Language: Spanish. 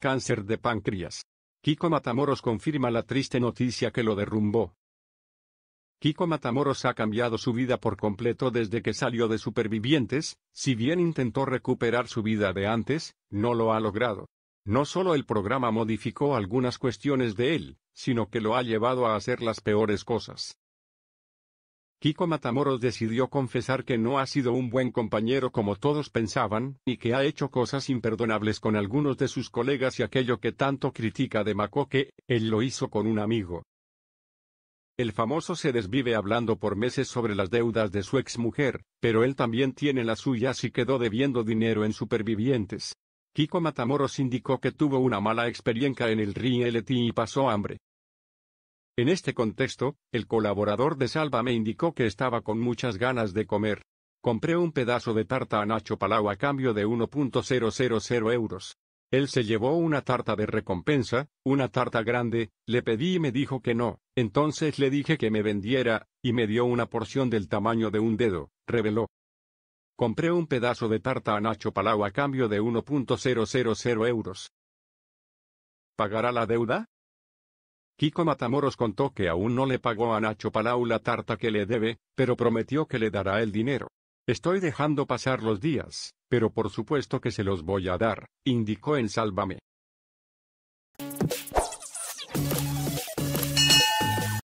Cáncer de páncreas. Kiko Matamoros confirma la triste noticia que lo derrumbó. Kiko Matamoros ha cambiado su vida por completo desde que salió de Supervivientes, si bien intentó recuperar su vida de antes, no lo ha logrado. No solo el programa modificó algunas cuestiones de él, sino que lo ha llevado a hacer las peores cosas. Kiko Matamoros decidió confesar que no ha sido un buen compañero como todos pensaban, y que ha hecho cosas imperdonables con algunos de sus colegas y aquello que tanto critica de Makoke, él lo hizo con un amigo. El famoso se desvive hablando por meses sobre las deudas de su exmujer, pero él también tiene las suyas y quedó debiendo dinero en supervivientes. Kiko Matamoros indicó que tuvo una mala experiencia en el reality y pasó hambre. En este contexto, el colaborador de Salva me indicó que estaba con muchas ganas de comer. Compré un pedazo de tarta a Nacho Palau a cambio de 1.000 euros. Él se llevó una tarta de recompensa, una tarta grande, le pedí y me dijo que no, entonces le dije que me vendiera, y me dio una porción del tamaño de un dedo, reveló. Compré un pedazo de tarta a Nacho Palau a cambio de 1.000 euros. ¿Pagará la deuda? Kiko Matamoros contó que aún no le pagó a Nacho Palau la tarta que le debe, pero prometió que le dará el dinero. Estoy dejando pasar los días, pero por supuesto que se los voy a dar, indicó en Sálvame.